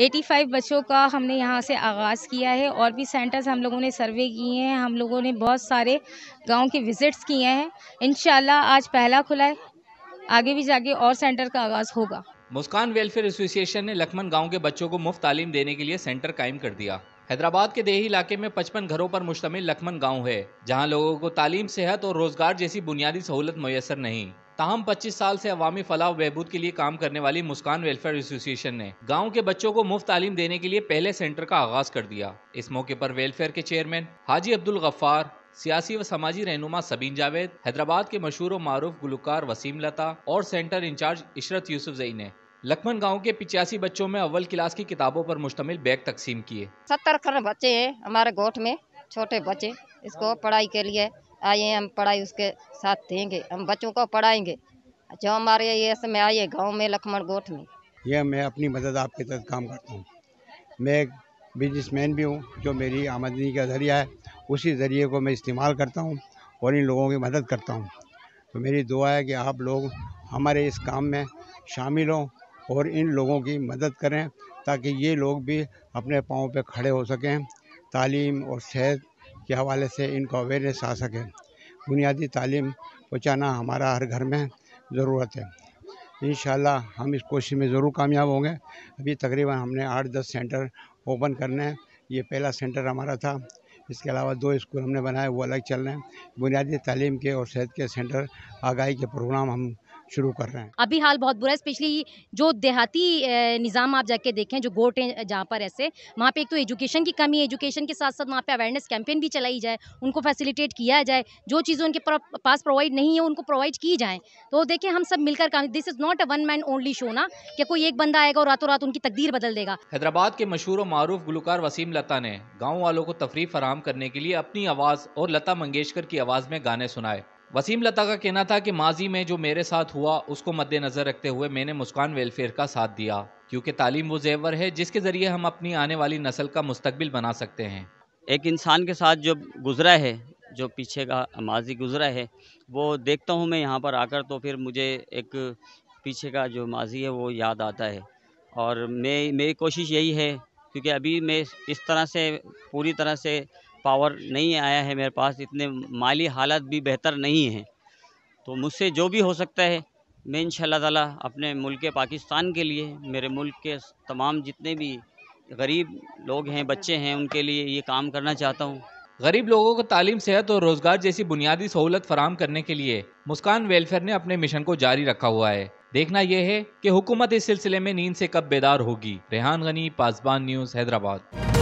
85 बच्चों का हमने यहाँ से आगाज़ किया है और भी सेंटर्स हम लोगों ने सर्वे किए हैं हम लोगों ने बहुत सारे गांव के विज़िट्स किए हैं इन आज पहला खुला है आगे भी जाके और सेंटर का आगाज़ होगा मुस्कान वेलफेयर एसोसिएशन ने लखमन गांव के बच्चों को मुफ्त तालीम देने के लिए सेंटर कायम कर दिया हैदराबाद के देही इलाके में पचपन घरों पर मुश्तमिल लखमन गांव है जहां लोगों को तालीम सेहत और रोजगार जैसी बुनियादी सहूलत मैसर नहीं ताहम पच्चीस साल से अवामी फलाह बहबूद के लिए काम करने वाली मुस्कान वेलफेयर एसोसिएशन ने गाँव के बच्चों को मुफ्त तालीम देने के लिए पहले सेंटर का आगाज कर दिया इस मौके पर वेलफेयर के चेयरमैन हाजी अब्दुल गफ्फार सियासी व समाजी रहनुमा सबीन जावेद हैदराबाद के मशहूर और मारूफ गुलकार वसीम लता और सेंटर इंचार्ज इशरत यूसुफ जई ने लखमन गांव के पिचासी बच्चों में अव्वल क्लास की किताबों पर मुश्तमिल बैग तकसीम किए सत्तर खन बच्चे हैं हमारे गोठ में छोटे बच्चे इसको पढ़ाई के लिए आइए हम पढ़ाई उसके साथ देंगे हम बच्चों को पढ़ाएंगे जो हमारे ये में आइए गाँव में लखमण गोठ में यह मैं अपनी मदद आपके तहत काम करता हूँ मैं एक बिजनेसमैन भी हूँ जो मेरी आमदनी का ज़रिया है उसी ज़रिए को मैं इस्तेमाल करता हूँ और इन लोगों की मदद करता हूँ तो मेरी दुआ है कि आप लोग हमारे इस काम में शामिल हों और इन लोगों की मदद करें ताकि ये लोग भी अपने पाँव पर खड़े हो सकें तालीम और सेहत के हवाले से इनको अवेयरनेस आ सके बुनियादी तालीम पहुँचाना हमारा हर घर में ज़रूरत है इन हम इस कोशिश में ज़रूर कामयाब होंगे अभी तकरीबन हमने आठ दस सेंटर ओपन करने हैं ये पहला सेंटर हमारा था इसके अलावा दो स्कूल हमने बनाए वो अलग चल रहे हैं बुनियादी तालीम के और सेहत के सेंटर आगाही के प्रोग्राम हम शुरू कर रहे हैं अभी हाल बहुत बुरा है स्पेशली जो देहाती निज़ाम आप जाके देखें जो गोट हैं जहाँ पर ऐसे वहाँ पे एक तो एजुकेशन की कमी है एजुकेशन के साथ साथ वहाँ पे अवेयरनेस कैंपेन भी चलाई जाए उनको फैसिलिटेट किया जाए जो चीज़ें उनके पास प्रोवाइड नहीं है उनको प्रोवाइड की जाए तो देखें हम सब मिलकर काम this is not a one man only show ना कि कोई एक बंदा आएगा और रातों रात उनकी तकदीर बदल देगा हैदराबाद के मशहूर और मरूफ गुलकार वसीम लता ने गाँव वालों को तफरी फराम करने के लिए अपनी आवाज़ और लता मंगेशकर की आवाज़ में गाने सुनाए वसीम लता का कहना था कि माजी में जो मेरे साथ हुआ उसको मद्देनज़र रखते हुए मैंने मुस्कान वेलफेयर का साथ दिया क्योंकि तालीम वो जेवर है जिसके ज़रिए हम अपनी आने वाली नस्ल का मुस्तबिल बना सकते हैं एक इंसान के साथ जो गुजरा है जो पीछे का माजी गुजरा है वो देखता हूँ मैं यहाँ पर आकर तो फिर मुझे एक पीछे का जो माजी है वो याद आता है और मैं मेरी कोशिश यही है क्योंकि अभी मैं इस तरह से पूरी तरह से पावर नहीं आया है मेरे पास इतने माली हालात भी बेहतर नहीं हैं तो मुझसे जो भी हो सकता है मैं इन ताला अपने मुल्क पाकिस्तान के लिए मेरे मुल्क के तमाम जितने भी गरीब लोग हैं बच्चे हैं उनके लिए ये काम करना चाहता हूँ गरीब लोगों को तालीम सेहत और रोज़गार जैसी बुनियादी सहूलत फराम करने के लिए मुस्कान वेलफेयर ने अपने मिशन को जारी रखा हुआ है देखना यह है कि हुकूमत इस सिलसिले में नींद से कब बेदार होगी रेहान गनी पासबान न्यूज़ हैदराबाद